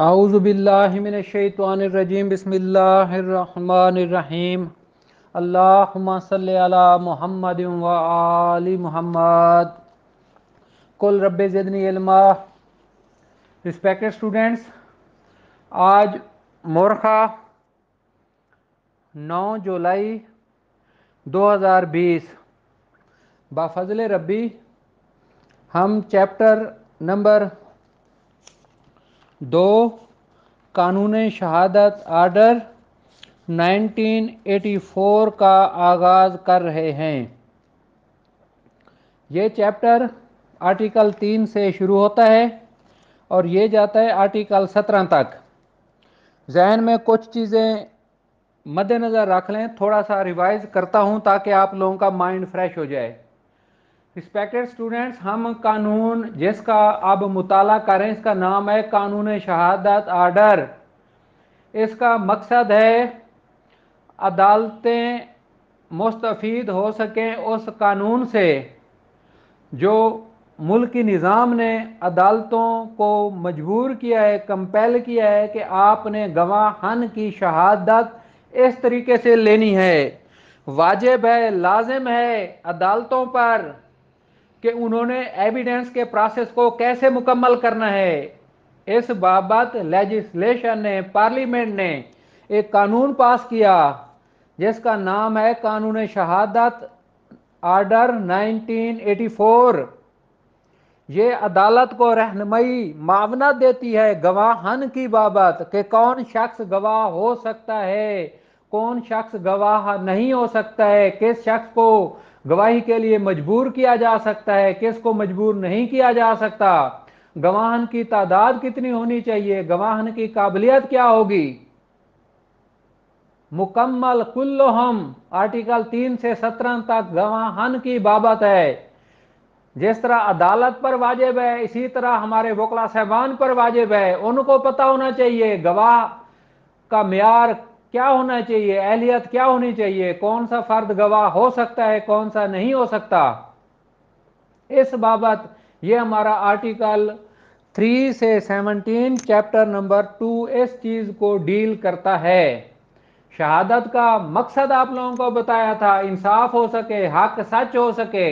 आउज़बिल्लिमिनशैतवानरजीम बसमीम अल्लाम सल्ला महमद वाली मोहम्मद कुल रब ज़दनी इल्मा रिस्पेक्टेड स्टूडेंट्स आज मोरखा 9 जुलाई 2020 बाफजल रबी हम चैप्टर नंबर दो कानून शहादत आर्डर 1984 का आगाज़ कर रहे हैं ये चैप्टर आर्टिकल तीन से शुरू होता है और ये जाता है आर्टिकल सत्रह तक जहन में कुछ चीज़ें मद्देनज़र रख लें थोड़ा सा रिवाइज़ करता हूँ ताकि आप लोगों का माइंड फ्रेश हो जाए रिस्पेक्टेड स्टूडेंट्स हम कानून जिसका अब मुताला करें इसका नाम है कानून शहादत आर्डर इसका मकसद है अदालतें मुस्तफ़ हो सकें उस कानून से जो मुल्की निज़ाम ने अदालतों को मजबूर किया है कंपेल किया है कि आपने गवाहन की शहादत इस तरीके से लेनी है वाजिब है लाजिम है अदालतों पर कि उन्होंने एविडेंस के प्रोसेस को कैसे मुकम्मल करना है इस बाबत लेजिस्लेशन ने पार्लियामेंट ने एक कानून पास किया जिसका नाम है कानून शहादत आर्डर 1984 ये अदालत को रहनमई मावना देती है गवाहन की बाबत कि कौन शख्स गवाह हो सकता है कौन शख्स गवाह नहीं हो सकता है किस शख्स को गवाही के लिए मजबूर किया जा सकता है किस को मजबूर नहीं किया जा सकता गवाहन की तादाद कितनी होनी चाहिए गवाहन की काबिलियत क्या होगी मुकम्मल कुल्लो हम आर्टिकल तीन से सत्रह तक गवाहन की बाबत है जिस तरह अदालत पर वाजिब है इसी तरह हमारे वकला साहबान पर वाजिब है उनको पता होना चाहिए गवाह का मैार क्या होना चाहिए एहलियत क्या होनी चाहिए कौन सा फर्द गवाह हो सकता है कौन सा नहीं हो सकता इस बाबत ये हमारा आर्टिकल थ्री से सेवनटीन चैप्टर नंबर टू इस चीज़ को डील करता है शहादत का मकसद आप लोगों को बताया था इंसाफ हो सके हक सच हो सके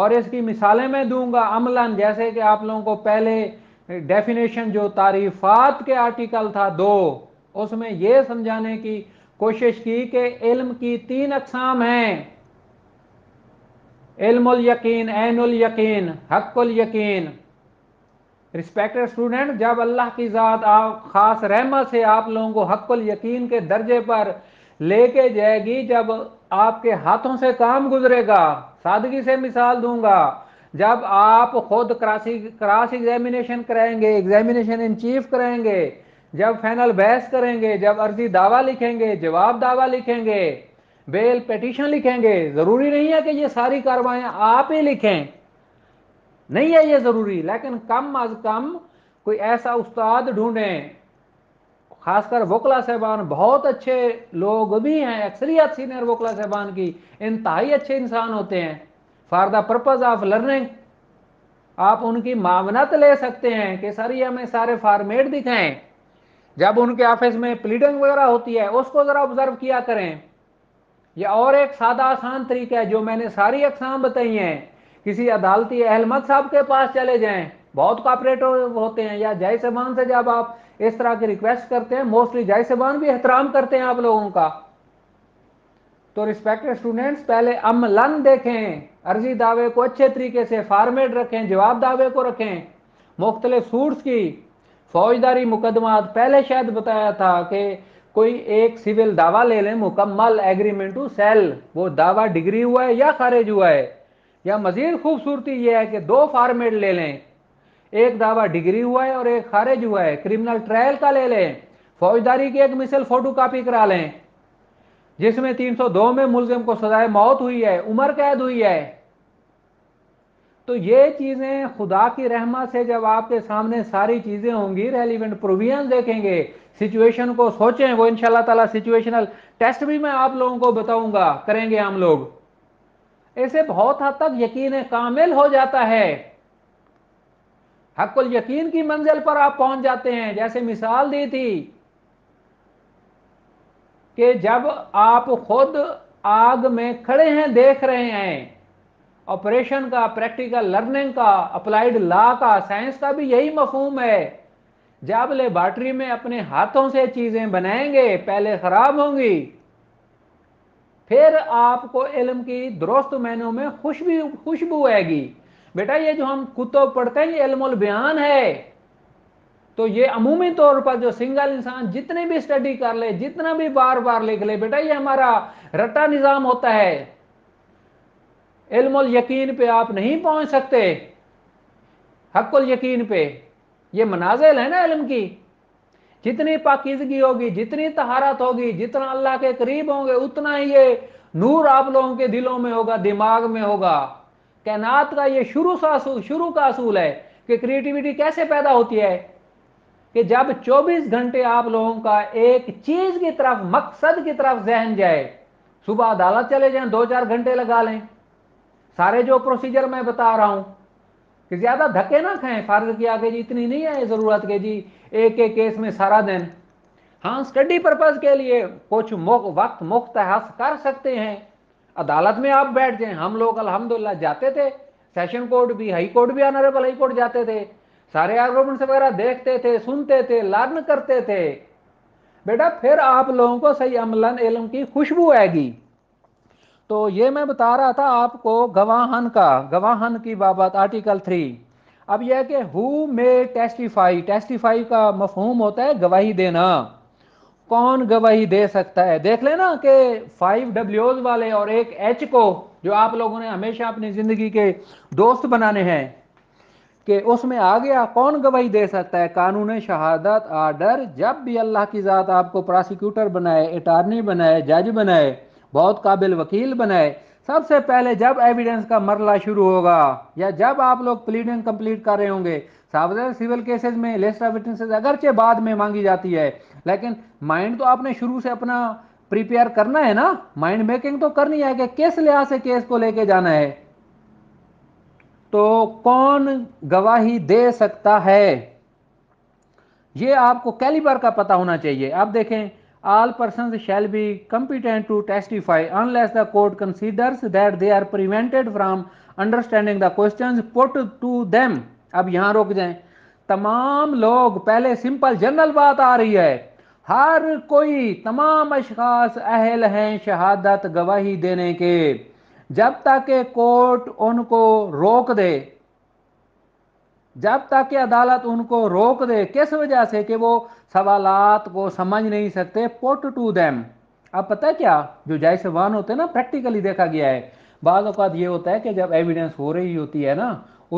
और इसकी मिसालें मैं दूंगा अमलन जैसे कि आप लोगों को पहले डेफिनेशन जो तारीफात के आर्टिकल था दो उसमें यह समझाने की कोशिश की कि इल्म की तीन अकसाम हैं इल्मुल यकीन ऐनुल यकीन हक्कुल यकीन रिस्पेक्टेड स्टूडेंट जब अल्लाह की ज़ात आप ख़ास रहमत से आप लोगों को हकुल यकीन के दर्जे पर लेके जाएगी जब आपके हाथों से काम गुजरेगा सादगी से मिसाल दूंगा जब आप खुद क्रॉस एग्जामिनेशन कराएंगे एग्जामिनेशन इन चीफ कराएंगे जब फैनल बहस करेंगे जब अर्जी दावा लिखेंगे जवाब दावा लिखेंगे बेल पटिशन लिखेंगे ज़रूरी नहीं है कि ये सारी कार्रवाई आप ही लिखें नहीं है ये ज़रूरी लेकिन कम अज़ कम कोई ऐसा उस्ताद ढूंढें खासकर वोकला साहबान बहुत अच्छे लोग भी हैं अक्सरियत सीनियर वोकला साहबान की इंतहाई अच्छे इंसान होते हैं for the purpose of learning आप उनकी मामनत ले सकते हैं कि सर ये हमें सारे फार्मेट दिखाएं जब उनके ऑफिस में प्लीडिंग वगैरह होती है उसको ज़रा ऑब्जर्व किया करें यह और एक सादा आसान तरीका है जो मैंने सारी अकसाम बताई हैं किसी अदालती अहलमद साहब के पास चले जाएं बहुत कॉपरेट होते हैं या जय सबान से जब आप इस तरह की रिक्वेस्ट करते हैं मोस्टली जाय सबान भी एहतराम करते हैं आप लोगों का तो रिस्पेक्टेड स्टूडेंट्स पहले अमलन देखें अर्जी दावे को अच्छे तरीके से फॉर्मेट रखें जवाब दावे को रखें मुख्तलिफ सूट्स की फौजदारी मुकदमा पहले शायद बताया था कि कोई एक सिविल दावा ले लें मुकम्मल एग्रीमेंट टू सेल वो दावा डिग्री हुआ है या खारिज हुआ है या मजीद खूबसूरती यह है कि दो फार्मेट ले लें एक दावा डिग्री हुआ है और एक खारिज हुआ है क्रिमिनल ट्रायल का ले लें फौजदारी की एक मिसल फोटो कापी करा लें जिसमें 302 में मुलजिम को सजाए मौत हुई है उम्र कैद हुई है तो ये चीज़ें खुदा की रहमत से जब आपके सामने सारी चीज़ें होंगी रेलिवेंट प्रोविजन देखेंगे सिचुएशन को सोचें वो इनशाला ताला सिचुएशनल टेस्ट भी मैं आप लोगों को बताऊंगा करेंगे हम लोग ऐसे बहुत हद तक यकीन कामिल हो जाता है हकुल यकीन की मंजिल पर आप पहुंच जाते हैं जैसे मिसाल दी थी कि जब आप खुद आग में खड़े हैं देख रहे हैं ऑपरेशन का प्रैक्टिकल लर्निंग का अप्लाइड लॉ का साइंस का भी यही मफहम है जब लेबॉर्टरी में अपने हाथों से चीज़ें बनाएंगे पहले ख़राब होंगी फिर आपको इलम की दुरुस्त मैनों में खुशबू खुशबू आएगी बेटा ये जो हम कुतुब पढ़ते हैं ये उल बयान है तो ये अमूमी तौर पर जो सिंगल इंसान जितने भी स्टडी कर ले जितना भी बार बार लिख ले बेटा ये हमारा रट्टा निज़ाम होता है इल्मुल यकीन पे आप नहीं पहुंच सकते हकुल यकीन पे ये मनाजिल है ना इल्म की जितनी पाकिजगी होगी जितनी तहारत होगी जितना अल्लाह के करीब होंगे उतना ही ये नूर आप लोगों के दिलों में होगा दिमाग में होगा कैनात का ये शुरू सा शुरू का असूल है कि क्रिएटिविटी कैसे पैदा होती है कि जब 24 घंटे आप लोगों का एक चीज की तरफ मकसद की तरफ जहन जाए सुबह अदालत चले जाएं दो चार घंटे लगा लें सारे जो प्रोसीजर मैं बता रहा हूं कि ज़्यादा धक्के ना खाएं फर्ज किया के जी इतनी नहीं है ज़रूरत के जी एक एक केस में सारा दिन हाँ स्टडी पर्पज़ के लिए कुछ मुख, वक्त मुख्त कर सकते हैं अदालत में आप बैठ जाएं हम लोग अल्हम्दुलिल्लाह जाते थे सेशन कोर्ट भी हाई कोर्ट भी ऑनरेबल हाई कोर्ट जाते थे सारे आर्गूमेंट्स वगैरह देखते थे सुनते थे लर्न करते थे बेटा फिर आप लोगों को सही अमलन इलम की खुशबू आएगी तो ये मैं बता रहा था आपको गवाहन का गवाहन की बाबत आर्टिकल थ्री अब यह कि हु मे टेस्टिफाई टेस्टिफाई का मफहूम होता है गवाही देना कौन गवाही दे सकता है देख लेना कि फाइव डब्ल्यूज वाले और एक एच को जो आप लोगों ने हमेशा अपनी ज़िंदगी के दोस्त बनाने हैं कि उसमें आ गया कौन गवाही दे सकता है कानून शहादत आर्डर जब भी अल्लाह की ज़ात आपको प्रोसिक्यूटर बनाए अटारनी बनाए जज बनाए बहुत काबिल वकील बनाए सबसे पहले जब एविडेंस का मरला शुरू होगा या जब आप लोग प्लीडिंग कंप्लीट कर रहे होंगे सावधान सिविल केसेस में लिस्ट ऑफ विटनेसेस अगरचे बाद में मांगी जाती है लेकिन माइंड तो आपने शुरू से अपना प्रिपेयर करना है ना माइंड मेकिंग तो करनी है कि किस लिहाज से केस को लेके जाना है तो कौन गवाही दे सकता है ये आपको कैलिबर का पता होना चाहिए आप देखें all persons shall be competent to testify unless the court considers that they are prevented from understanding the questions put to them ab yahan ruk jaye tamam log pehle simple general baat aa rahi hai har koi tamam ashkhas अहल hain shahadat gawahhi dene ke jab tak ke court unko rok de जब तक कि अदालत उनको रोक दे किस वजह से कि वो सवालात को समझ नहीं सकते पुट टू दैम अब पता है क्या जो जैसे होते हैं ना प्रैक्टिकली देखा गया है बाद अवत ये होता है कि जब एविडेंस हो रही होती है ना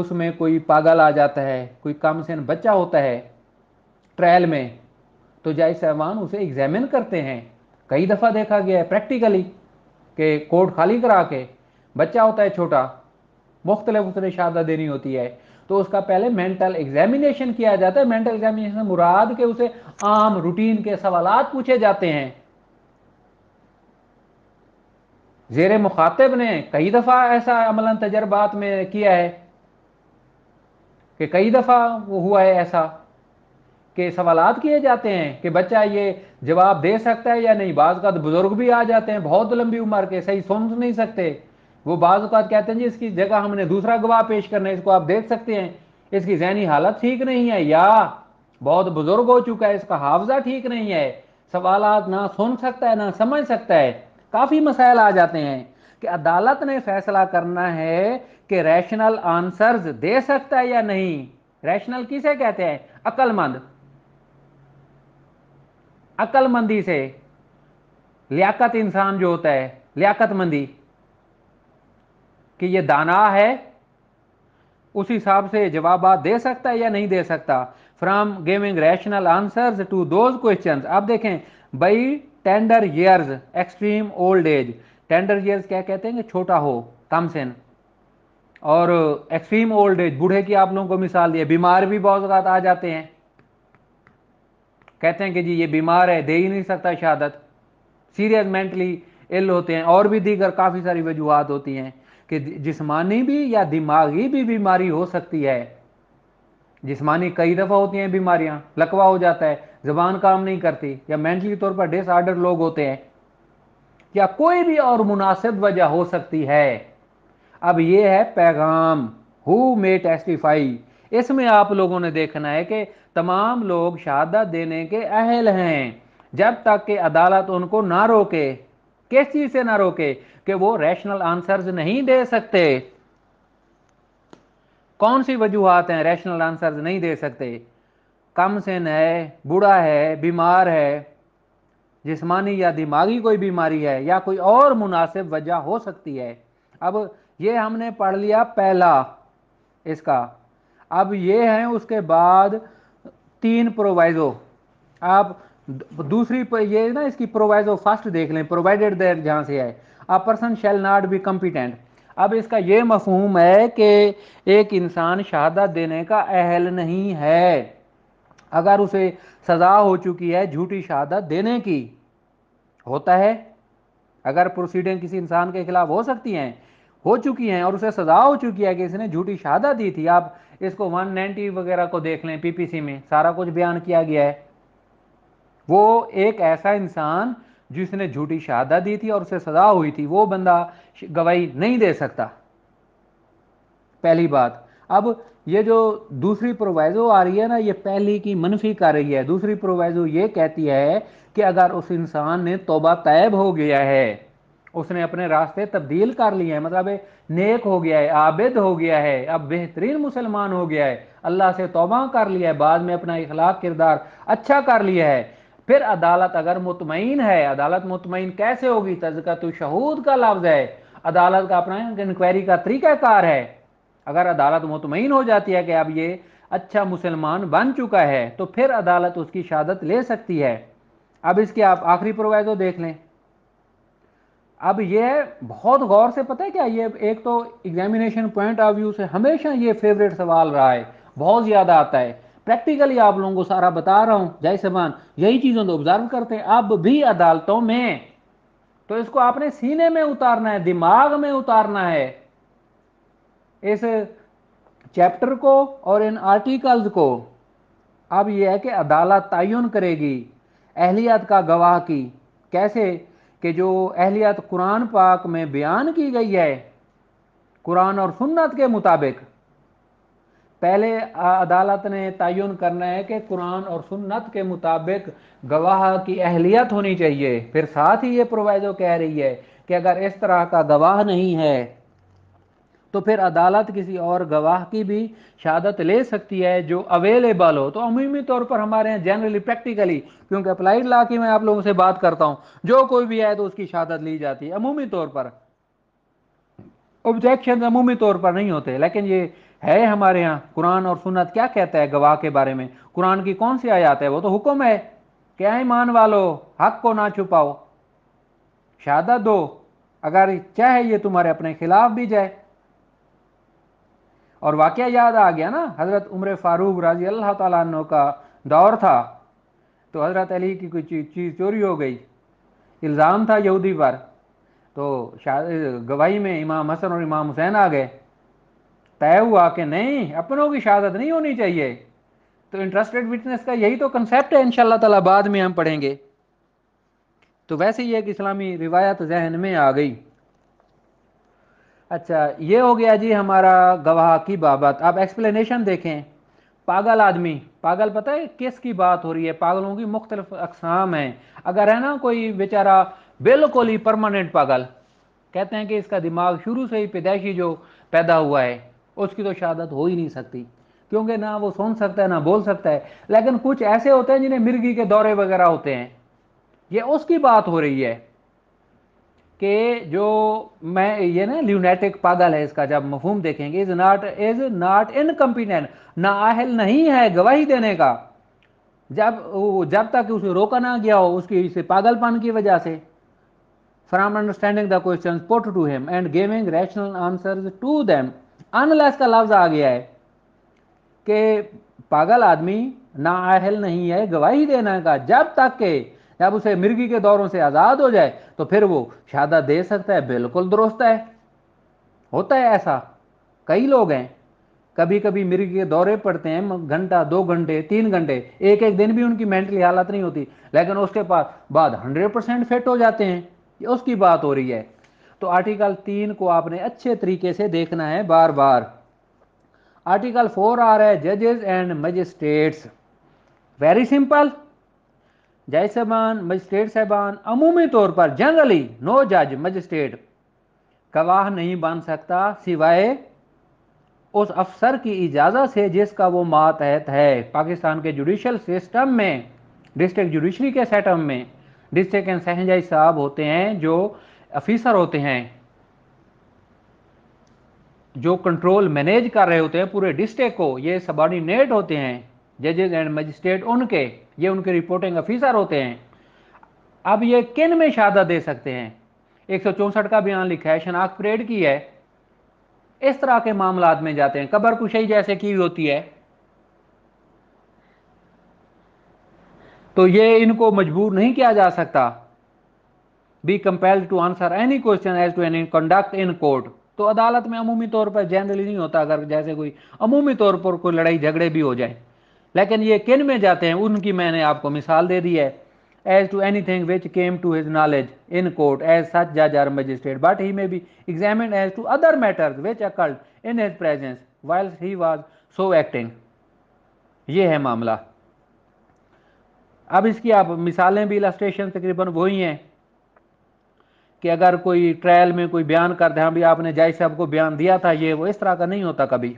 उसमें कोई पागल आ जाता है कोई कम से बच्चा होता है ट्रायल में तो जाय उसे एग्जामिन करते हैं कई दफ़ा देखा गया है प्रैक्टिकली कि कोर्ट खाली करा के बच्चा होता है छोटा मुख्तलिफ उसने शादा देनी होती है तो उसका पहले मेंटल एग्जामिनेशन किया जाता है मेंटल एग्जामिनेशन मुराद के उसे आम रूटीन के सवाल पूछे जाते हैं जेरे मुखातिब ने कई दफ़ा ऐसा अमला तजर्बात में किया है कि कई दफ़ा वो हुआ है ऐसा कि सवाल किए जाते हैं कि बच्चा ये जवाब दे सकता है या नहीं बाज़ का बुज़ुर्ग भी आ जाते हैं बहुत लंबी उम्र के सही सुन नहीं सकते वो बाज़ अवत कहते हैं जी इसकी जगह हमने दूसरा गवाह पेश करना है इसको आप देख सकते हैं इसकी जहनी हालत ठीक नहीं है या बहुत बुजुर्ग हो चुका है इसका हाफजा ठीक नहीं है सवाल ना सुन सकता है ना समझ सकता है काफ़ी मसाइल आ जाते हैं कि अदालत ने फैसला करना है कि रैशनल आंसर दे सकता है या नहीं रैशनल किसे कहते हैं अकलमंद अकलमंदी से लियाकत इंसान जो होता है लियाकतमंदी कि ये दाना है उस हिसाब से जवाब दे सकता है या नहीं दे सकता from giving rational answer to those question आप देखें by tender years extreme old age tender years क्या कहते हैं कि छोटा हो तमसेन और एक्सट्रीम ओल्ड एज बूढ़े की आप लोगों को मिसाल दिए बीमार भी बहुत ज्यादा आ जाते हैं कहते हैं कि जी ये बीमार है दे ही नहीं सकता शहादत सीरियस मेंटली इल होते हैं और भी दीगर काफ़ी सारी वजूहत होती हैं कि जिस्मानी भी या दिमागी भी बीमारी हो सकती है जिस्मानी कई दफ़ा होती हैं बीमारियां लकवा हो जाता है जबान काम नहीं करती या मेंटली तौर पर डिसऑर्डर लोग होते हैं या कोई भी और मुनासिब वजह हो सकती है अब ये है पैगाम हु मे टेस्टिफाई इसमें आप लोगों ने देखना है कि तमाम लोग शहादत देने के अहल हैं जब तक कि अदालत उनको ना रोके किस चीज़ से ना रोके कि वो रैशनल आंसर्स नहीं दे सकते कौन सी वजूहत हैं रैशनल आंसर्स नहीं दे सकते कम सिन है बूढ़ा है बीमार है जिस्मानी या दिमागी कोई बीमारी है या कोई और मुनासिब वजह हो सकती है अब ये हमने पढ़ लिया पहला इसका अब ये हैं उसके बाद तीन प्रोवाइजो आप दूसरी पर ये ना इसकी प्रोवाइजो फर्स्ट देख लें प्रोवाइडेड देर जहाँ से है a person shall not be competent अब इसका ये मफहूम है कि एक इंसान शहादत देने का अहल नहीं है अगर उसे सज़ा हो चुकी है झूठी शहादत देने की होता है अगर प्रोसीडिंग किसी इंसान के खिलाफ हो सकती हैं हो चुकी हैं और उसे सज़ा हो चुकी है कि इसने झूठी शहादत दी थी आप इसको 190 वगैरह को देख लें पीपीसी में सारा कुछ बयान किया गया है वो एक ऐसा इंसान जिसने झूठी शहादा दी थी और उसे सजा हुई थी वो बंदा गवाही नहीं दे सकता पहली बात अब ये जो दूसरी प्रोवाइजो आ रही है ना ये पहली की मनफी कर रही है दूसरी प्रोवाइजो ये कहती है कि अगर उस इंसान ने तोबा तैब हो गया है उसने अपने रास्ते तब्दील कर लिए हैं मतलब नेक हो गया है आबिद हो गया है अब बेहतरीन मुसलमान हो गया है अल्लाह से तोबा कर लिया है बाद में अपना इखलाक किरदार अच्छा कर लिया है फिर अदालत अगर मुतमिन है अदालत मुतमिन कैसे होगी तजकत तो शहूद का लफ्ज़ है अदालत का अपना इंक्वायरी का तरीक़ाकार है अगर अदालत मुतमिन हो जाती है कि अब ये अच्छा मुसलमान बन चुका है तो फिर अदालत उसकी शहादत ले सकती है अब इसके आप आखिरी प्रोवैजो तो देख लें अब ये बहुत गौर से पता है क्या ये एक तो एग्जामिनेशन पॉइंट ऑफ व्यू से हमेशा ये फेवरेट सवाल रहा है बहुत ज़्यादा आता है प्रैक्टिकली आप लोगों को सारा बता रहा हूं जय समान यही चीजों को ऑब्जर्व करते हैं अब भी अदालतों में तो इसको आपने सीने में उतारना है दिमाग में उतारना है इस चैप्टर को और इन आर्टिकल्स को अब यह है कि अदालत तयन करेगी अहलियत का गवाह की कैसे कि जो अहलियत कुरान पाक में बयान की गई है कुरान और सुन्नत के मुताबिक पहले अदालत ने तयन करना है कि कुरान और सुन्नत के मुताबिक गवाह की अहलियत होनी चाहिए फिर साथ ही ये प्रोवाइजो कह रही है कि अगर इस तरह का गवाह नहीं है तो फिर अदालत किसी और गवाह की भी शहादत ले सकती है जो अवेलेबल हो तो अमूमी तौर पर हमारे यहाँ जनरली प्रैक्टिकली क्योंकि अप्लाइड ला की मैं आप लोगों से बात करता हूँ जो कोई भी है तो उसकी शहादत ली जाती है अमूमी तौर पर ऑब्जेक्शन अमूमी तौर पर नहीं होते लेकिन ये है हमारे यहाँ कुरान और सुन्नत क्या कहता है गवाह के बारे में कुरान की कौन सी आयात है वो तो हुक्म है क्या ईमान वालो हक को ना छुपाओ शादा दो अगर चाहे ये तुम्हारे अपने खिलाफ भी जाए और वाक्य याद आ गया ना हज़रत उम्र फारूक राजी अल्लाह तु का दौर था तो हज़रत अली की कोई चीज़ चोरी हो गई इल्ज़ाम था यहूदी पर तो गवाही में इमाम हसन और इमाम हुसैन आ गए तय हुआ कि नहीं अपनों की शहादत नहीं होनी चाहिए तो इंटरेस्टेड विटनेस का यही तो कंसेप्ट है इनशाला ताला बाद में हम पढ़ेंगे तो वैसे ही एक इस्लामी रिवायत जहन में आ गई अच्छा ये हो गया जी हमारा गवाह की बाबत आप एक्सप्लेनेशन देखें पागल आदमी पागल पता है किस की बात हो रही है पागलों की मुख्तलिफ अकसाम हैं अगर है ना कोई बेचारा बिल्कुल ही परमानेंट पागल कहते हैं कि इसका दिमाग शुरू से ही पैदाशी जो पैदा हुआ है उसकी तो शहादत हो ही नहीं सकती क्योंकि ना वो सुन सकता है ना बोल सकता है लेकिन कुछ ऐसे होते हैं जिन्हें मिर्गी के दौरे वगैरह होते हैं ये उसकी बात हो रही है कि जो मैं ये ना ल्यूनेटिक पागल है इसका जब मफहम देखेंगे is not is not incompetent आहल नहीं है गवाही देने का जब जब तक उसे रोका ना गया हो उसकी इसे पागलपन की वजह से from understanding the question put to him and giving rational answer to them unless का लफ्ज़ आ गया है कि पागल आदमी ना आहल नहीं है गवाही देना का जब तक के जब उसे मिर्गी के दौरों से आज़ाद हो जाए तो फिर वो शादा दे सकता है बिल्कुल दुरुस्त है होता है ऐसा कई लोग हैं कभी कभी मिर्गी के दौरे पड़ते हैं घंटा दो घंटे तीन घंटे एक एक दिन भी उनकी मेंटली हालत नहीं होती लेकिन उसके पास बाद हंड्रेड परसेंट फिट हो जाते हैं उसकी बात हो रही है तो आर्टिकल तीन को आपने अच्छे तरीके से देखना है बार बार आर्टिकल फोर आ रहा है जजेस एंड मजिस्ट्रेट्स वेरी सिंपल जज साहबान मजिस्ट्रेट साहबान अमूमी तौर पर जनरली नो जज मजिस्ट्रेट गवाह नहीं बन सकता सिवाय उस अफसर की इजाज़त से जिसका वो मातहत है पाकिस्तान के जुडिशल सिस्टम में डिस्ट्रिक्ट जुडिशरी के सेटअप में डिस्ट्रिक्ट एंड सेशन जज साहब होते हैं जो अफिसर होते हैं जो कंट्रोल मैनेज कर रहे होते हैं पूरे डिस्ट्रिक्ट को ये सबॉर्डिनेट होते हैं जजेज एंड मजिस्ट्रेट उनके ये उनके रिपोर्टिंग अफिसर होते हैं अब ये किन में शादा दे सकते हैं एक का बयान लिखा है शनाख्त परेड की है इस तरह के मामला में जाते हैं कबर कुशाई जैसे की होती है तो ये इनको मजबूर नहीं किया जा सकता be compelled to answer any question as to any conduct in court तो अदालत में अमूमी तौर पर जनरली नहीं होता अगर जैसे कोई अमूमी तौर पर कोई लड़ाई झगड़े भी हो जाए लेकिन ये किन में जाते हैं उनकी मैंने आपको मिसाल दे दी है as to anything which came to his knowledge in court as such जज or magistrate but he may be examined as to other matters which occurred in his presence while he was so acting ये है मामला अब इसकी आप मिसालें भी illustration तकरीबन वही हैं कि अगर कोई ट्रायल में कोई बयान कर दे हाँ भी आपने जाय साहब को बयान दिया था ये वो इस तरह का नहीं होता कभी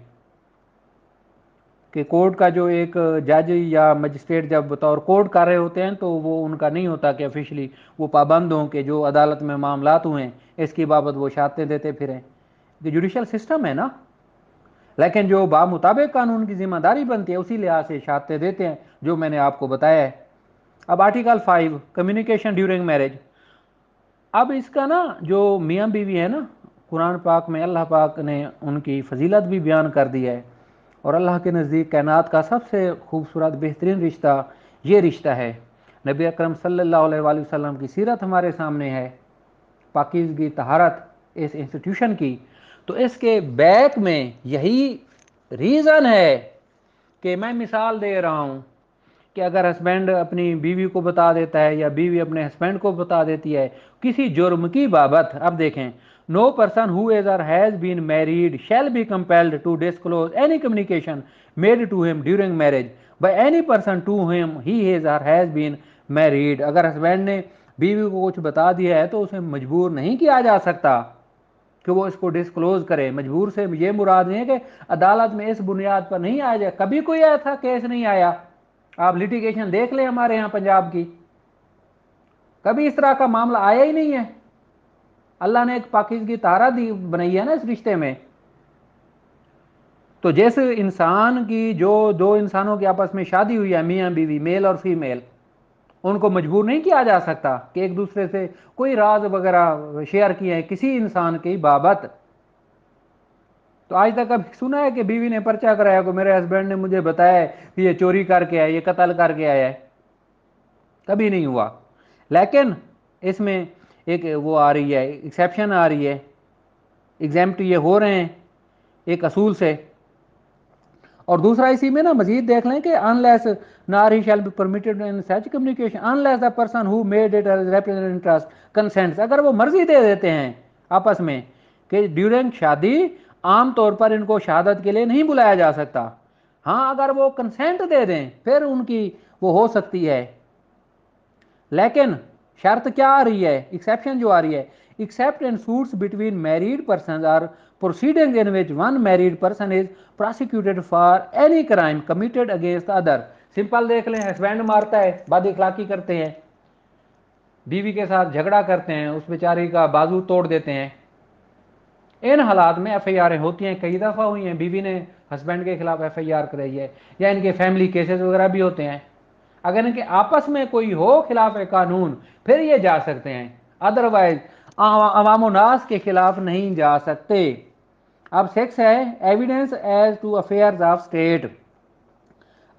कि कोर्ट का जो एक जज या मजिस्ट्रेट जब बतौर तो कोर्ट कर रहे होते हैं तो वो उनका नहीं होता कि ऑफिशियली वो पाबंद हों कि जो अदालत में मामला हुए इसकी बाबत वो शातें देते फिरें जो जुडिशल सिस्टम है ना लेकिन जो बामुताबिक कानून की जिम्मेदारी बनती है उसी लिहाज से शातें देते हैं जो मैंने आपको बताया है अब article five communication during marriage अब इसका ना जो मियाँ बीवी है ना कुरान पाक में अल्लाह पाक ने उनकी फजीलत भी बयान कर दी है और अल्लाह के नज़दीक कायनात का सबसे खूबसूरत बेहतरीन रिश्ता ये रिश्ता है नबी अकरम सल्लल्लाहु अलैहि वसल्लम की सीरत हमारे सामने है पाकिजगी तहारत इस इंस्टीट्यूशन की तो इसके बैक में यही रीज़न है कि मैं मिसाल दे रहा हूँ कि अगर हस्बैंड अपनी बीवी को बता देता है या बीवी अपने हस्बैंड को बता देती है किसी जुर्म की बाबत अब देखें no person who is or has been married shall be compelled to disclose any communication made to him during marriage by any person to him he is or has been married अगर husband ने बीवी को कुछ बता दिया है तो उसे मजबूर नहीं किया जा सकता कि वो इसको डिस्क्लोज करे मजबूर से ये मुराद नहीं है कि अदालत में इस बुनियाद पर नहीं आया जाए कभी कोई ऐसा केस नहीं आया आप लिटिगेशन देख ले हमारे यहां पंजाब की कभी इस तरह का मामला आया ही नहीं है अल्लाह ने एक पाकिजगी तारा दी बनाई है ना इस रिश्ते में तो जैसे इंसान की जो दो इंसानों के आपस में शादी हुई है मियाँ बीवी मेल और फीमेल उनको मजबूर नहीं किया जा सकता कि एक दूसरे से कोई राज वगैरह शेयर किए हैं किसी इंसान की बाबत तो आज तक अभी सुना है कि बीवी ने पर्चा कराया को मेरे हस्बैंड ने मुझे बताया है कि ये चोरी करके आया ये कत्ल करके आया है कभी नहीं हुआ लेकिन इसमें एक वो आ रही है एक्सेप्शन आ रही है एग्जाम ये हो रहे हैं एक असूल से और दूसरा इसी में ना मजीद देख लें कि unless nor he shall be permitted in such communication unless the person who made it represent interest consents अगर वो मर्जी दे देते हैं आपस में कि ड्यूरिंग शादी आम तौर पर इनको शहादत के लिए नहीं बुलाया जा सकता हाँ अगर वो कंसेंट दे दें फिर उनकी वो हो सकती है लेकिन शर्त क्या आ रही है एक्सेप्शन जो आ रही है except in suits between married person or proceeding in which one married person is prosecuted for any crime committed against other simple देख लें हस्बैंड मारता है बाद इखलाकी करते हैं बीवी के साथ झगड़ा करते हैं उस बेचारी का बाजू तोड़ देते हैं इन हालात में एफ आई होती हैं कई दफ़ा हुई हैं बीवी ने हस्बैंड के खिलाफ एफ आई आर कराई है या इनके फैमिली केसेस वगैरह भी होते हैं अगर इनके आपस में कोई हो खिलाफ कानून फिर ये जा सकते हैं अदरवाइज अवाम नास के खिलाफ नहीं जा सकते अब सेक्स है evidence as to affairs of state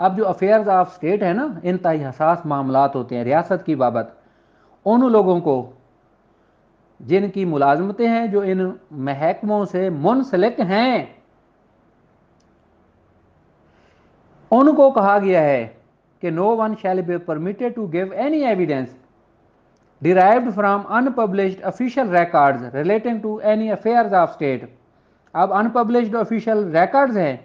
अब जो अफेयर्स ऑफ स्टेट है ना इनताई हसास मामला होते हैं रियासत की बाबत उन लोगों को जिनकी मुलाजमतें हैं जो इन महकमों से मुंसलिक हैं उनको कहा गया है कि no one shall be permitted to give any evidence derived from unpublished official records relating to any affairs of state अब अनपब्लिश्ड ऑफिशियल रिकॉर्ड्स हैं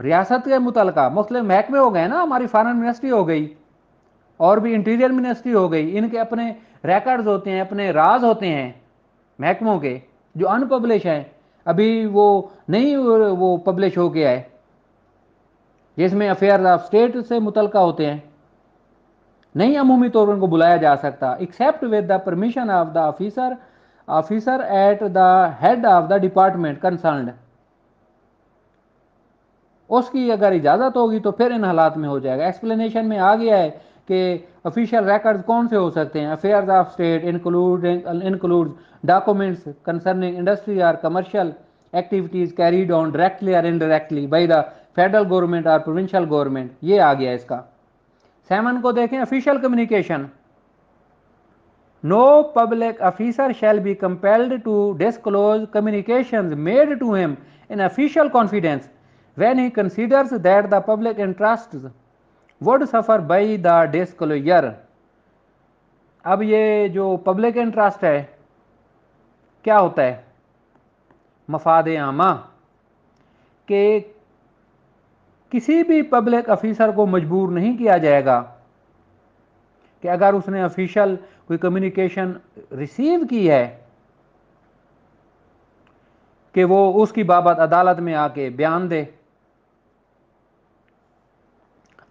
रियासत के मुतलक मुख्तलिफ महकमे हो गए ना हमारी फॉरन मिनिस्ट्री हो गई और भी इंटीरियर मिनिस्ट्री हो गई इनके अपने रिकॉर्ड्स होते हैं अपने राज होते हैं महकमों के जो अनपब्लिश हैं अभी वो नहीं वो पब्लिश हो गया है जिसमें अफेयर ऑफ स्टेट से मुतल होते हैं नहीं अमूमी तौर पर उनको बुलाया जा सकता except with the permission of the officer officer at the head of the department concern उसकी अगर इजाज़त होगी तो फिर इन हालात में हो जाएगा एक्सप्लेनेशन में आ गया है के ऑफिशियल रिकॉर्ड कौन से हो सकते हैं affairs of state include include documents concerning industry or commercial activities carried on directly or indirectly by the federal government और प्रोविंशियल गवर्नमेंट ये आ गया इसका सेवन को देखें official communication no public officer shall be compelled to disclose communication made to him in official confidence when he considers that the public interest would suffer by the disclosure अब ये जो public interest है क्या होता है मफाद आमा के किसी भी पब्लिक ऑफिसर को मजबूर नहीं किया जाएगा कि अगर उसने ऑफिशियल कोई कम्युनिकेशन रिसीव की है कि वो उसकी बाबत अदालत में आके बयान दे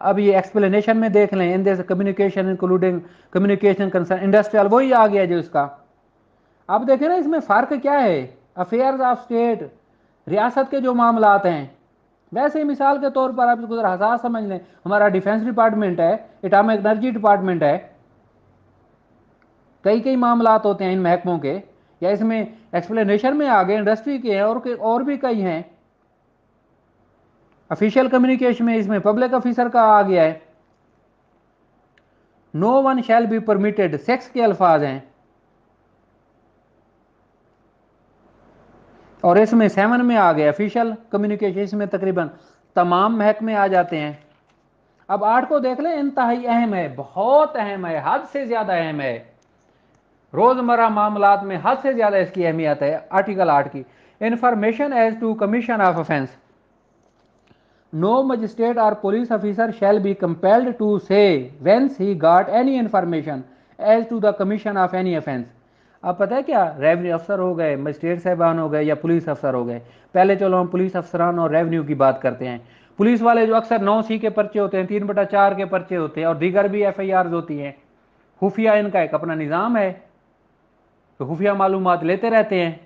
अब ये एक्सप्लेनेशन में देख लें in this communication including communication concern industrial वही आ गया जो इसका अब देखें ना इसमें फ़र्क क्या है अफेयर्स ऑफ स्टेट रियासत के जो मामला हैं वैसे ही मिसाल के तौर पर आप इसको ज़रा हजार समझ लें हमारा डिफेंस डिपार्टमेंट है इटामिक एनर्जी डिपार्टमेंट है कई कई मामला होते हैं इन महकमों के या इसमें एक्सप्लेनेशन में आ गए इंडस्ट्री के हैं और के और भी कई हैं ऑफिशियल कम्युनिकेशन में इसमें पब्लिक ऑफिसर का आ गया है no one shall be permitted सेक्स के अल्फाज हैं और इसमें सेवन में आ गए ऑफिशियल कम्युनिकेशन इसमें तकरीबन तमाम महकमे आ जाते हैं अब आठ को देख लें इंतहाई अहम है बहुत अहम है हद से ज़्यादा अहम है रोज़मर्रा मामला में हद से ज़्यादा इसकी अहमियत है आर्टिकल आठ की information as to commission of offence no magistrate और police officer shall be compelled to say whence he got any information as to the commission of any offence अब पता है क्या रेवन्यू अफसर हो गए मजिस्ट्रेट साहबान हो गए या पुलिस अफसर हो गए पहले चलो हम पुलिस अफसरान और रेवन्यू की बात करते हैं पुलिस वाले जो अक्सर नौ सी के पर्चे होते हैं तीन बटा चार के पर्चे होते हैं और दीगर भी एफ आई आर होती हैं खुफिया इनका एक अपना निज़ाम है तो खुफिया मालूम लेते रहते हैं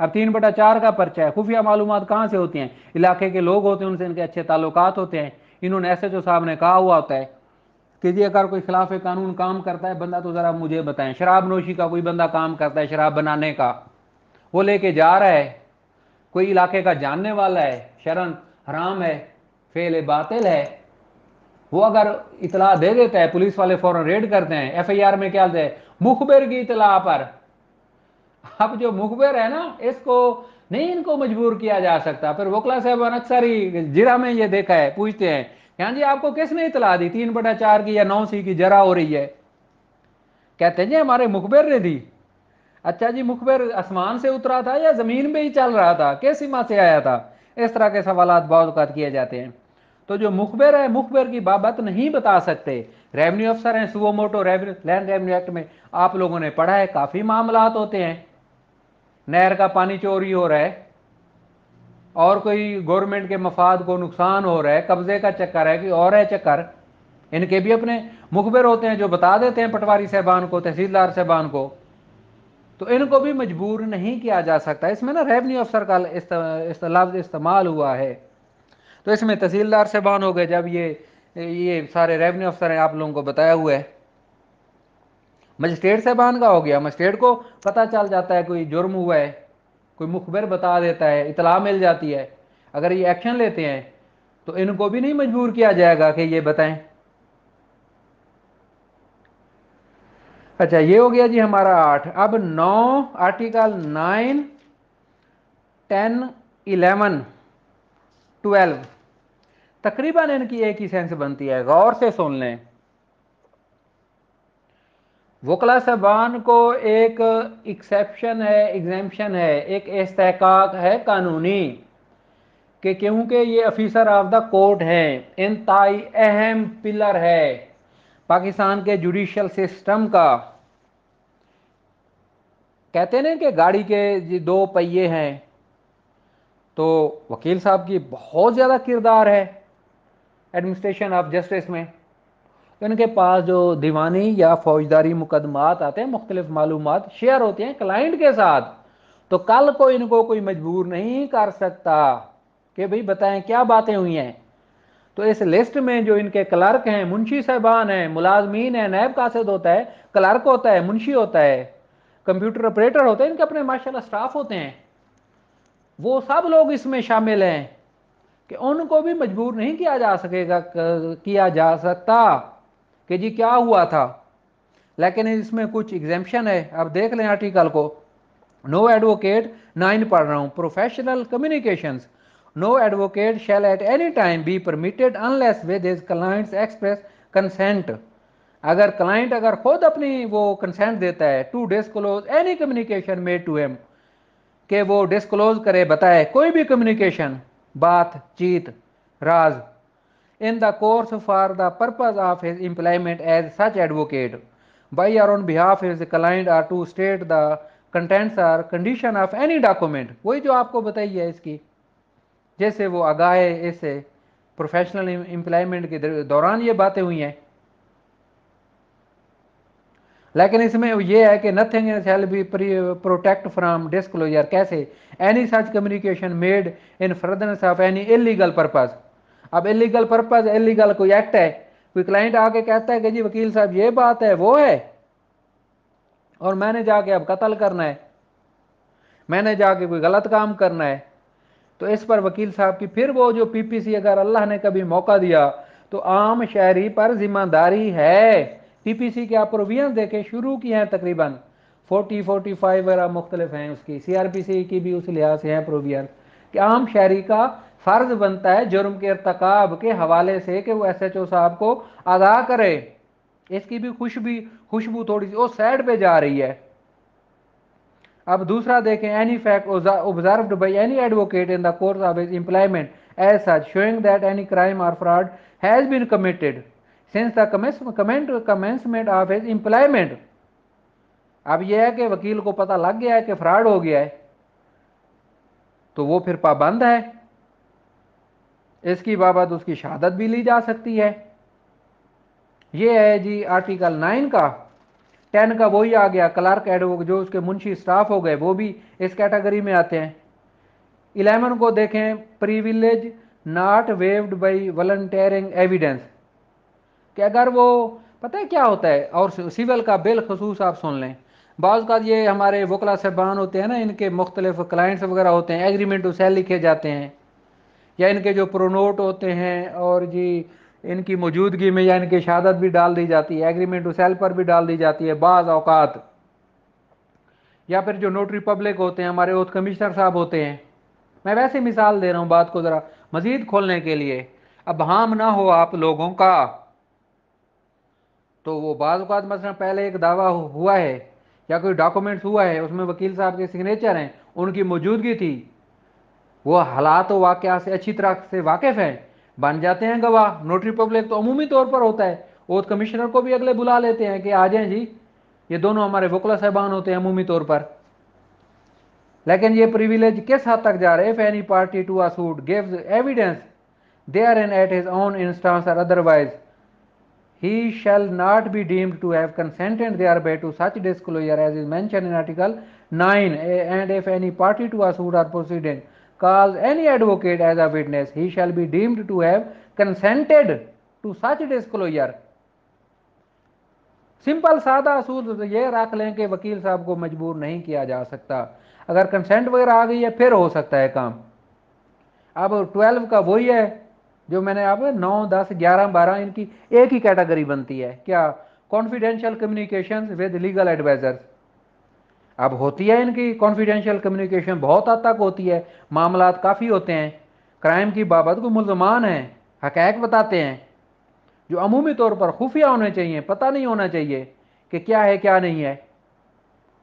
अब तीन बटा चार का पर्चा है खुफिया मालूम कहाँ से होती हैं इलाके के लोग होते हैं उनसे इनके अच्छे ताल्लुक होते हैं इन्होंने एस एच ओ साहब ने कहा हुआ होता है कि जी अगर कोई खिलाफ कानून काम करता है बंदा तो ज़रा मुझे बताएं शराब नोशी का कोई बंदा काम करता है शराब बनाने का वो लेके जा रहा है कोई इलाके का जानने वाला है शरण हराम है फेल बातिल है वो अगर इतला दे देता है पुलिस वाले फ़ौरन रेड करते हैं एफ आई आर में क्या है मुखबिर की इतला पर आप जो मुखबिर है ना इसको नहीं इनको मजबूर किया जा सकता फिर वोकला साहब अक्सर ही जिरा में ये देखा है पूछते हैं हाँ जी आपको किसने इतला दी तीन बटा चार की या नौ सी की जरा हो रही है कहते हैं जी हमारे मुखबिर ने दी अच्छा जी मुखबिर आसमान से उतरा था या ज़मीन में ही चल रहा था किस सीमा से आया था इस तरह के सवाल बहुत किए जाते हैं तो जो मुखबिर है मुखबिर की बाबत नहीं बता सकते रेवेन्यू अफसर हैं सुबह मोटो लैंड रेवेन्यू एक्ट में आप लोगों ने पढ़ा है काफ़ी मामला होते हैं नहर का पानी चोरी हो रहा है और कोई गवर्नमेंट के मफाद को नुकसान हो रहा है कब्जे का चक्कर है कि और है चक्कर इनके भी अपने मुखबिर होते हैं जो बता देते हैं पटवारी साहबान को तहसीलदार साहबान को तो इनको भी मजबूर नहीं किया जा सकता इसमें ना रेवन्यू अफसर का इस्त, लफ्ज इस्तेमाल हुआ है तो इसमें तहसीलदार साहबान हो गए जब ये ये सारे रेवन्यू अफसर हैं आप लोगों को बताया हुआ है मजिस्ट्रेट साहबान का हो गया मजिस्ट्रेट को पता चल जाता है कोई जुर्म हुआ है कोई मुखबिर बता देता है इतला मिल जाती है अगर ये एक्शन लेते हैं तो इनको भी नहीं मजबूर किया जाएगा कि ये बताएं अच्छा ये हो गया जी हमारा आठ अब नौ article nine ten eleven twelve तकरीबन इनकी एक ही सेंस बनती है गौर से सुन लें वकला साहबान को एक एक्सेप्शन है एग्जाम्शन है एक इसक है कानूनी कि क्योंकि ये अफीसर ऑफ द कोर्ट हैं इनताई अहम पिलर है पाकिस्तान के जुडिशल सिस्टम का कहते ना कि गाड़ी के जी दो पहिए हैं तो वकील साहब की बहुत ज़्यादा किरदार है एडमिनिस्ट्रेशन ऑफ जस्टिस में इनके पास जो दीवानी या फौजदारी मुकदमात आते हैं मुख्तलिफ मालूम शेयर होते हैं क्लाइंट के साथ तो कल को इनको कोई मजबूर नहीं कर सकता कि भाई बताएं क्या बातें हुई हैं तो इस लिस्ट में जो इनके क्लर्क हैं मुंशी साहबान हैं मुलाजमीन हैं नैब कासद होता है क्लर्क होता है मुंशी होता है कंप्यूटर ऑपरेटर होते हैं इनके अपने माशाल्लाह स्टाफ होते हैं वो सब लोग इसमें शामिल हैं कि उनको भी मजबूर नहीं किया जा सकेगा किया जा सकता कि जी क्या हुआ था लेकिन इसमें कुछ एग्जाम्पन है आप देख लें आर्टिकल को नो एडवोकेट नाइन पढ़ रहा हूँ professional communication no advocate shall at any time be permitted unless with his client express consent अगर क्लाइंट अगर खुद अपनी वो कंसेंट देता है to disclose any communication made to him के वो डिस्कलोज करे बताए कोई भी कम्युनिकेशन बात चीत राज in the course for the purpose of his employment as such advocate by or on behalf his client or to state the contents or condition of any document वही जो आपको बताई है इसकी जैसे वो आगाह इस प्रोफेशनल एम्प्लॉयमेंट के दौरान ये बातें हुई हैं लेकिन इसमें ये है कि nothing shall be protect from disclosure कैसे any such communication made in furtherance of any illegal purpose अब इलीगल पर्पज इलीगल कोई एक्ट है कोई क्लाइंट आके कहता है कि जी वकील साहब ये बात है वो है और मैंने जाके अब कत्ल करना है मैंने जाके कोई गलत काम करना है तो इस पर वकील साहब की फिर वो जो पीपीसी अगर अल्लाह ने कभी मौका दिया तो आम शहरी पर जिम्मेदारी है पीपीसी के आप प्रोविजन देखें शुरू की हैं तकरीबन 40 45 वगैरह मुख्तलिफ हैं उसकी सीआरपीसी की भी उस लिहाज से हैं प्रोविजन कि आम शहरी का फर्ज बनता है जुर्म के इरतकाब के हवाले से कि वो एस एच ओ साहब को अदा करे इसकी भी खुशबी खुशबू थोड़ी सी वो सैड पे जा रही है अब दूसरा देखें any fact observe by any advocate in the course of his employment as such showing that any crime और fraud has been committed since the comment commencement of his employment अब यह है कि वकील को पता लग गया है कि फ्रॉड हो गया है तो वो फिर पाबंद है इसकी बाबत उसकी शहादत भी ली जा सकती है ये है जी आर्टिकल नाइन का टेन का वही आ गया क्लार्क एडवोक जो उसके मुंशी स्टाफ हो गए वो भी इस कैटेगरी में आते हैं इलेवन को देखें privilege not waived by volunteering evidence कि अगर वो पता है क्या होता है और सिविल का बिलखसूस आप सुन लें बाज़ का ये हमारे वकला साहबान होते हैं ना इनके मुख्तलिफ क्लाइंट्स वगैरह होते हैं एग्रीमेंट टू सेल लिखे जाते हैं या इनके जो प्रोनोट होते हैं और जी इनकी मौजूदगी में या इनकी शहादत भी डाल दी जाती है एग्रीमेंट सेल पर भी डाल दी जाती है बाज़ अवकात या फिर जो नोटरी पब्लिक होते हैं हमारे ओथ कमिश्नर साहब होते हैं मैं वैसे मिसाल दे रहा हूँ बात को ज़रा मज़ीद खोलने के लिए अब हाम ना हो आप लोगों का तो वो अवत मसल पहले एक दावा हुआ है या कोई डॉक्यूमेंट्स हुआ है उसमें वकील साहब के सिग्नेचर हैं उनकी मौजूदगी थी वो हालात तो वाक्य से अच्छी तरह से वाकिफ़ हैं बन जाते हैं गवाह नोटरी पब्लिक तो अमूमी तौर पर होता है और कमिश्नर को भी अगले बुला लेते हैं कि आ जाएं जी ये दोनों हमारे वकला साहबान होते हैं अमूमी तौर पर लेकिन ये प्रिविलेज किस हद तक जा रहे if any party to a suit gives evidence they or an at his own instance or otherwise he shall not be deemed to have consented thereby to such disclosure as is mentioned in article 9 and if any party to a suit or proceeding cause any advocate as a witness, he shall be deemed to have consented to such disclosure. Simple सादा असूल तो ये रख लें कि वकील साहब को मजबूर नहीं किया जा सकता अगर कंसेंट वगैरह आ गई है फिर हो सकता है काम अब ट्वेल्व का वही है जो मैंने आप नौ दस ग्यारह बारह इनकी एक ही कैटेगरी बनती है क्या confidential communication with legal advisers अब होती है इनकी कॉन्फिडेंशियल कम्युनिकेशन बहुत हद तक होती है मामला काफ़ी होते हैं क्राइम की बाबत को मुलजमान हैं हकैक बताते हैं जो अमूमी तौर पर खुफिया होने चाहिए पता नहीं होना चाहिए कि क्या है क्या नहीं है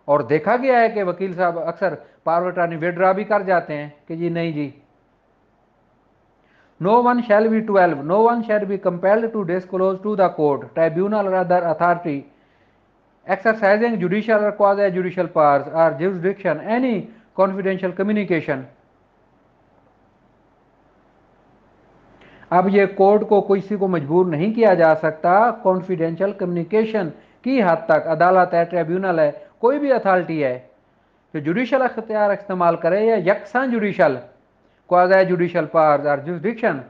और देखा गया है कि वकील साहब अक्सर पार्वटानी विड्रा भी कर जाते हैं कि जी नहीं जी no one shall be twelve no one shall be compelled to disclose to the court tribunal other authority exercising judicial or quasi-judicial powers or jurisdiction, any confidential communication. अब ये कोर्ट को किसी को मजबूर नहीं किया जा सकता कॉन्फिडेंशियल कम्युनिकेशन की हद तक अदालत है ट्रिब्यूनल है कोई भी अथॉरिटी है जो जुडिशल अख्तियार इस्तेमाल करे या यकसान जुडिशल क्वाजा जुडिशल पावर्स और जुडिक्शन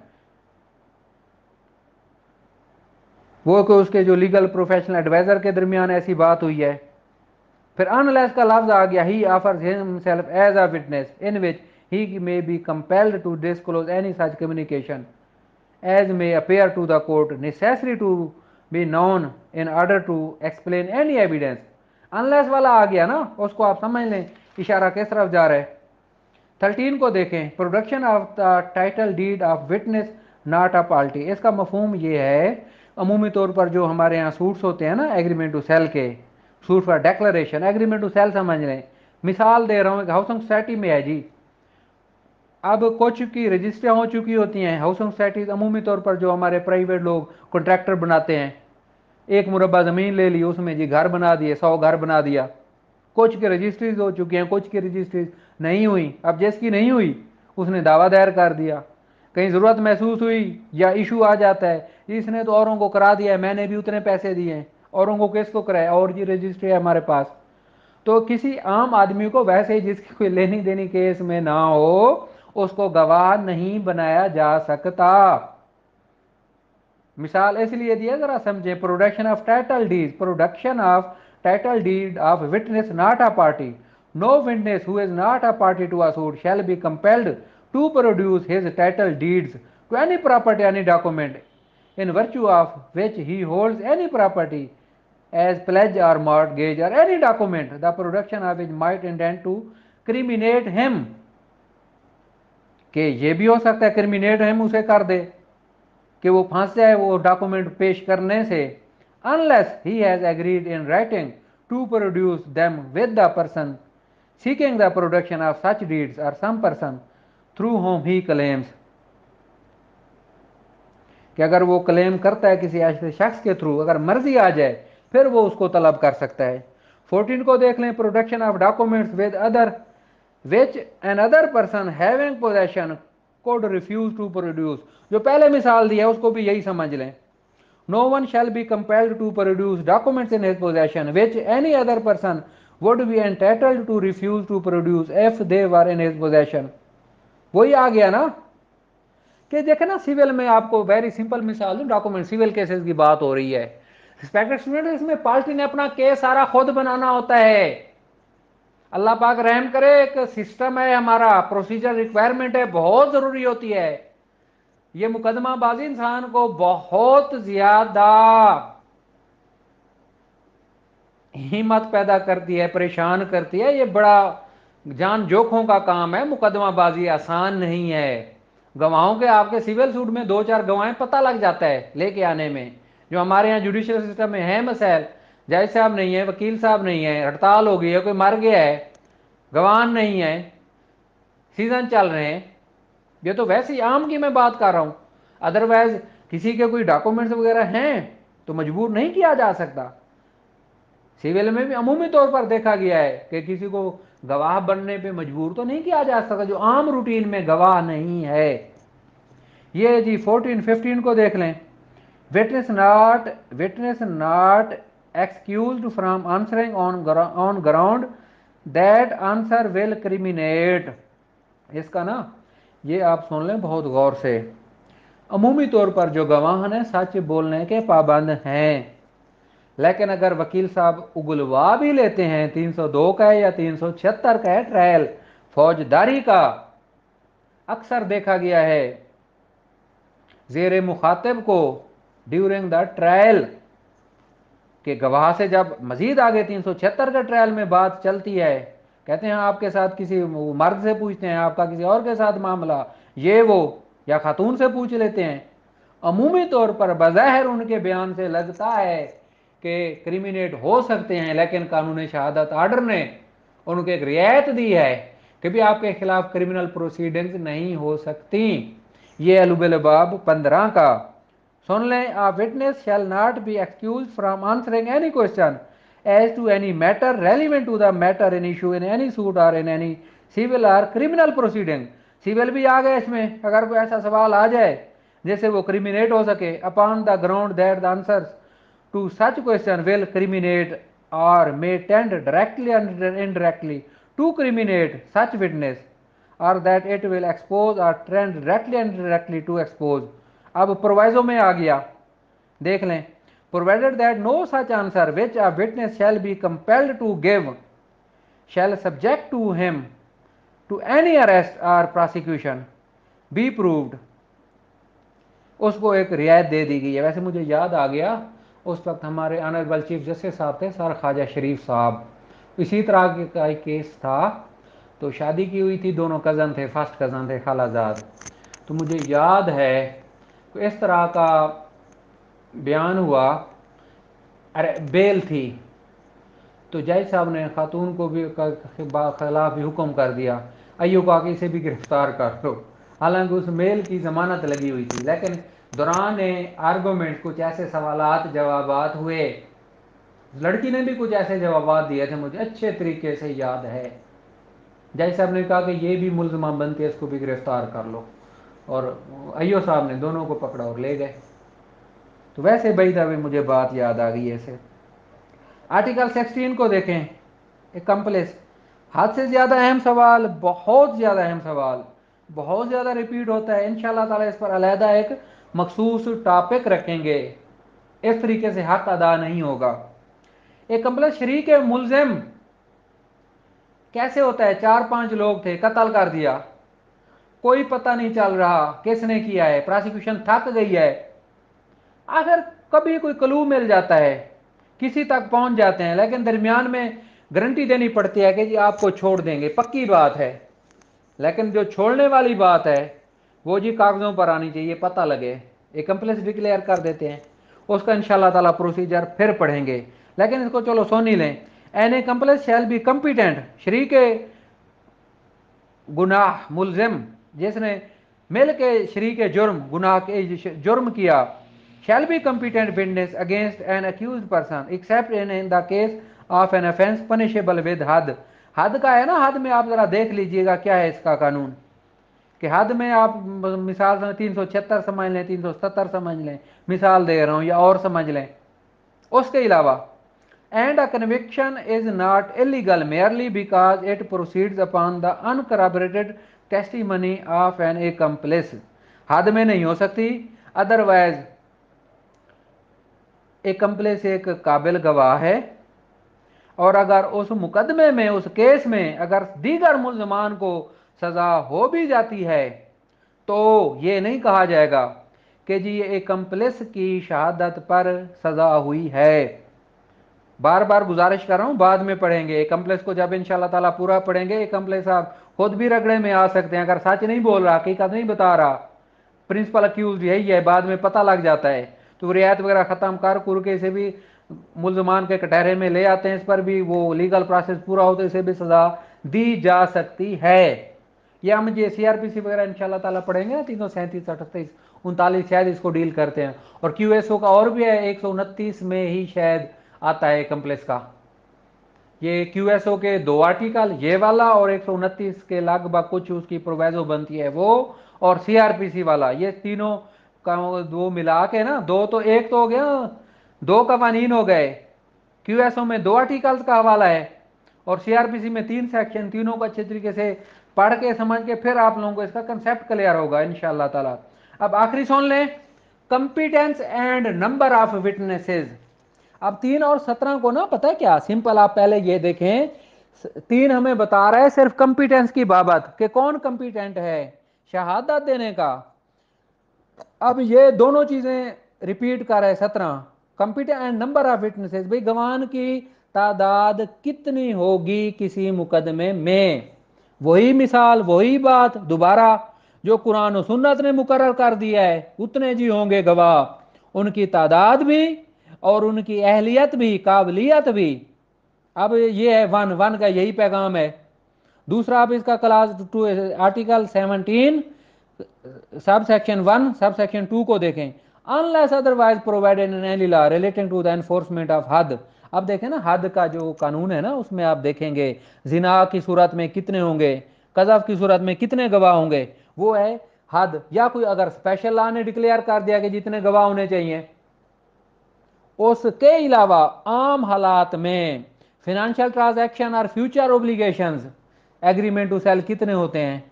वो कि उसके जो लीगल प्रोफेशनल एडवाइज़र के दरमियान ऐसी बात हुई है फिर अनलेस का लफ्ज आ गया he offers himself as a witness in which he may be compelled to disclose any such communication as may appear to the court necessary to be known in order to explain any evidence unless वाला आ गया ना उसको आप समझ लें इशारा किस तरफ जा रहे हैं थर्टीन को देखें production of the title deed of witness not a party इसका मफहम यह है अमूमी तौर पर जो हमारे यहाँ सूट्स होते हैं ना एग्रीमेंट टू सेल के suit for declaration agreement to sale समझ लें मिसाल दे रहा हूँ हाउसिंग सोसाइटी में है जी अब कुछ की रजिस्ट्रियाँ हो चुकी होती हैं हाउसिंग सोसाइटीज अमूमी तौर पर जो हमारे प्राइवेट लोग कॉन्ट्रैक्टर बनाते हैं एक मुरबा ज़मीन ले ली उसमें जी घर बना दिए सौ घर बना दिया कुछ की रजिस्ट्रीज हो चुकी हैं कुछ की रजिस्ट्रीज नहीं हुई अब जिसकी नहीं हुई उसने दावा दायर कर दिया कहीं ज़रूरत महसूस हुई या इशू आ जाता है इसने तो औरों को करा दिया है मैंने भी उतने पैसे दिए हैं औरों को किसको को कराया और जी रजिस्ट्री है हमारे पास तो किसी आम आदमी को वैसे ही जिसकी कोई लेनी देनी केस में ना हो उसको गवाह नहीं बनाया जा सकता मिसाल इसलिए दिया जरा समझे production of title deed production of title deed of witness not a party no witness who is not a party to suit shall be compelled to produce his title deeds to any property any document in virtue of which he holds any property as pledge or mortgage or any document, the production of which might intend to criminate him. कि ये भी हो सकता है क्रिमिनेट हम उसे कर दे कि वो फंस जाए वो डॉक्यूमेंट पेश करने से unless he has agreed in writing to produce them with the person seeking the production of such deeds or some person through whom he claims कि अगर वो क्लेम करता है किसी ऐसे शख्स के थ्रू अगर मर्जी आ जाए फिर वो उसको तलब कर सकता है फोर्टीन को देख लें production of documents with other which another person having possession could refuse to produce जो पहले मिसाल दी है उसको भी यही समझ लें no one shall be compelled to produce documents in his possession which any other person would be entitled to refuse to produce if they were in his possession वही आ गया ना कि देखे ना सिविल में आपको वेरी सिंपल मिसाल दू डॉक्यूमेंट सिविल केसेस की बात हो रही है रिस्पेक्टेड स्टूडेंट इसमें पार्टी ने अपना केस सारा खुद बनाना होता है अल्लाह पाक रहम करे एक सिस्टम है हमारा प्रोसीजर रिक्वायरमेंट है बहुत ज़रूरी होती है ये मुकदमाबाजी इंसान को बहुत ज़्यादा हिम्मत पैदा करती है परेशान करती है ये बड़ा जान जोखों का काम है मुकदमाबाजी आसान नहीं है गवाहों के आपके सिविल सूट में दो चार गवाहें पता लग जाता है लेके आने में जो हमारे यहाँ जुडिशियल सिस्टम में है मसैल जज साहब नहीं है वकील साहब नहीं है हड़ताल हो गई है कोई मर गया है गवाह नहीं है सीजन चल रहे हैं ये तो वैसे ही आम की मैं बात कर रहा हूँ अदरवाइज किसी के कोई डॉक्यूमेंट्स वगैरह हैं तो मजबूर नहीं किया जा सकता सिविल में भी अमूमी तौर पर देखा गया है कि किसी को गवाह बनने पे मजबूर तो नहीं किया जा सका जो आम रूटीन में गवाह नहीं है ये जी फोर्टीन फिफ्टीन को देख लें witness not witness not excuse from answering on on ground that answer will criminate इसका ना ये आप सुन लें बहुत गौर से अमूमी तौर पर जो गवाह हैं सच बोलने के पाबंद हैं लेकिन अगर वकील साहब उगलवा भी लेते हैं 302 का है या 376 का है ट्रायल फौजदारी का अक्सर देखा गया है जेर मुखातिब को ड्यूरिंग द ट्रायल के गवाह से जब मजीद आगे 376 के ट्रायल में बात चलती है कहते हैं आपके साथ किसी मर्द से पूछते हैं आपका किसी और के साथ मामला ये वो या खातून से पूछ लेते हैं अमूमी तौर पर बज़ाहिर उनके बयान से लगता है के क्रिमिनेट हो सकते हैं लेकिन कानून शहादत आर्डर ने उनको एक रियायत दी है कि भी आपके खिलाफ क्रिमिनल प्रोसीडिंग्स नहीं हो सकती ये अलुबल बाब पंद्रह का सुन लें a witness shall not be excuse from answering any question as to any matter relevant to the matter in issue in any suit or in any civil or criminal proceeding civil भी आ गए इसमें अगर कोई ऐसा सवाल आ जाए जैसे वो क्रिमिनेट हो सके upon the ground that the answers to such question will criminate or may tend directly and indirectly to criminate such witness or that it will expose or tend directly and indirectly to expose ab proviso mein aa gaya dekh le provided that no such answer which a witness shall be compelled to give shall subject to him to any arrest or prosecution be proved उसको एक रियायत दे दी गई है वैसे मुझे याद आ गया उस वक्त हमारे आनरेबल चीफ जस्टिस साहब थे सर ख्वाजा शरीफ साहब इसी तरह का केस था तो शादी की हुई थी दोनों कज़न थे फर्स्ट कज़न थे खालाजाद तो मुझे याद है इस तरह का बयान हुआ अरे बेल थी तो जज साहब ने खातून को भी खिलाफ भी हुक्म कर दिया अयो का इसे भी गिरफ्तार कर लो हालांकि उस मेल की ज़मानत लगी हुई थी लेकिन दौरान आर्गोमेंट कुछ ऐसे सवाल जवाब हुए लड़की ने भी कुछ ऐसे जवाब दिए थे मुझे अच्छे तरीके से याद है जज साहब ने कहा कि ये भी मुलजमा बनती है इसको भी गिरफ्तार कर लो और अयो साहब ने दोनों को पकड़ा और ले गए तो वैसे था भी मुझे बात याद आ गई ऐसे आर्टिकल सिक्सटीन को देखें एक कम्प्लेस हद से ज़्यादा अहम सवाल बहुत ज़्यादा अहम सवाल बहुत ज़्यादा रिपीट होता है इन ताला इस पर अलहदा एक मखसूस टॉपिक रखेंगे इस तरीके से हक अदा नहीं होगा एक कम्पल शरीक मुलजिम कैसे होता है चार पांच लोग थे कत्ल कर दिया कोई पता नहीं चल रहा किसने किया है प्रोसिक्यूशन थक गई है आखिर कभी कोई क्लू मिल जाता है किसी तक पहुंच जाते हैं लेकिन दरमियान में गारंटी देनी पड़ती है कि जी आपको छोड़ देंगे पक्की बात है लेकिन जो छोड़ने वाली बात है वो जी कागज़ों पर आनी चाहिए पता लगे एक कंप्लेस डिक्लेयर कर देते हैं उसका इन ताला प्रोसीजर फिर पढ़ेंगे लेकिन इसको चलो सोनी लें an accomplice shall be competent श्री के गुनाह मुलजिम जिसने मिल के श्री के जुर्म गुनाह के जुर्म किया shall be competent witness against an accused person except in in the case of an offence punishable with हद हद का है ना हद में आप जरा देख लीजिएगा क्या है इसका कानून कि हद में आप मिसाल समझ तीन सौ छिहत्तर समझ लें तीन सौ सत्तर समझ लें मिसाल दे रहा हूँ या और समझ लें उसके अलावा and a conviction is not illegal merely because it proceeds upon the uncorroborated testimony of an accomplice हद में नहीं हो सकती अदरवाइज एक कम्प्लेस एक काबिल गवाह है और अगर उस मुकदमे में उस केस में अगर दीगर मुलजमान को सज़ा हो भी जाती है तो ये नहीं कहा जाएगा कि जी ये एकम्प्लेस की शहादत पर सज़ा हुई है बार बार गुजारिश कर रहा हूँ बाद में पढ़ेंगे एकम्प्लेस को जब इन ताला पूरा पढ़ेंगे एकम्प्लेस आप खुद भी रगड़े में आ सकते हैं अगर सच नहीं बोल रहा हकीकत नहीं बता रहा प्रिंसिपल अक्यूज यही है बाद में पता लग जाता है तो रियायत वगैरह ख़त्म कर कुरके से भी मुलजमान के कटहरे में ले आते हैं इस पर भी वो लीगल प्रोसेस पूरा होते तो इसे भी सज़ा दी जा सकती है या हम जे सी वगैरह इंशाल्लाह ताला पढ़ेंगे ना तीन सौ सैंतीस अठतीस उनतालीस शायद इसको डील करते हैं और क्यू का और भी है एक में ही शायद आता है कम्प्लेक्स का ये क्यू के दो आर्टिकल ये वाला और एक के लगभग कुछ उसकी प्रोवाइजो बनती है वो और सी वाला ये तीनों का दो मिला के ना दो तो एक तो हो गया दो कवानीन हो गए क्यू में दो आर्टिकल्स का हवाला है और सी में तीन सेक्शन तीनों को अच्छे तरीके से पढ़ के समझ के फिर आप लोगों को इसका कंसेप्ट क्लियर होगा इन ताला अब आखिरी सुन लें competence and number of witnesses अब तीन और सत्रह को ना पता है क्या सिंपल आप पहले ये देखें तीन हमें बता रहा है सिर्फ कंपिटेंस की बाबत कि कौन कंपिटेंट है शहादत देने का अब ये दोनों चीज़ें रिपीट कर रहे सत्रह computer and number of witnesses भाई गवान की तादाद कितनी होगी किसी मुकदमे में वही मिसाल वही बात दोबारा जो कुरान और सुन्नत ने मुकर कर दिया है उतने जी होंगे गवाह उनकी तादाद भी और उनकी अहलियत भी काबिलियत भी अब ये है वन वन का यही पैगाम है दूसरा आप इसका clause two article seventeen subsection one subsection two को देखें unless otherwise provided in any law relating to the enforcement of हद अब देखें ना हद का जो कानून है ना उसमें आप देखेंगे जिना की सूरत में कितने होंगे कजफ की सूरत में कितने गवाह होंगे वो है हद या कोई अगर स्पेशल लॉ ने डिक्लेयर कर दिया कि जितने गवाह होने चाहिए उसके अलावा आम हालात में फिनेंशियल ट्रांजेक्शन और future obligation agreement to sale कितने होते हैं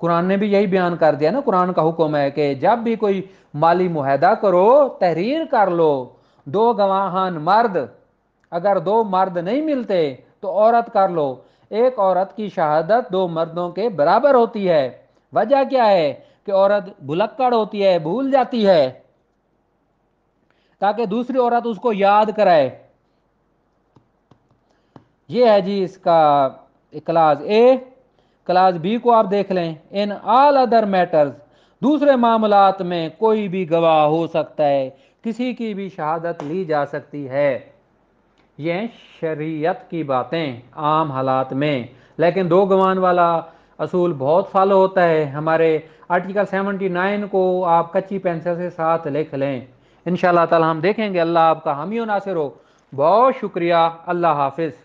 कुरान ने भी यही बयान कर दिया ना कुरान का हुक्म है कि जब भी कोई माली मुहिदा करो तहरीर कर लो दो गवाहान मर्द अगर दो मर्द नहीं मिलते तो औरत कर लो एक औरत की शहादत दो मर्दों के बराबर होती है वजह क्या है कि औरत भुलक्कड़ होती है भूल जाती है ताकि दूसरी औरत उसको याद कराए ये है जी इसका क्लास ए क्लास बी को आप देख लें इन ऑल अदर मैटर्स दूसरे मामलात में कोई भी गवाह हो सकता है किसी की भी शहादत ली जा सकती है ये हैं शरीयत की बातें आम हालात में लेकिन दो गवान वाला असूल बहुत फॉलो होता है हमारे आर्टिकल 79 को आप कच्ची पेंसिल से साथ लिख लें इन ताला हम देखेंगे अल्लाह आपका हामी नासिर हो बहुत शुक्रिया अल्लाह हाफिज़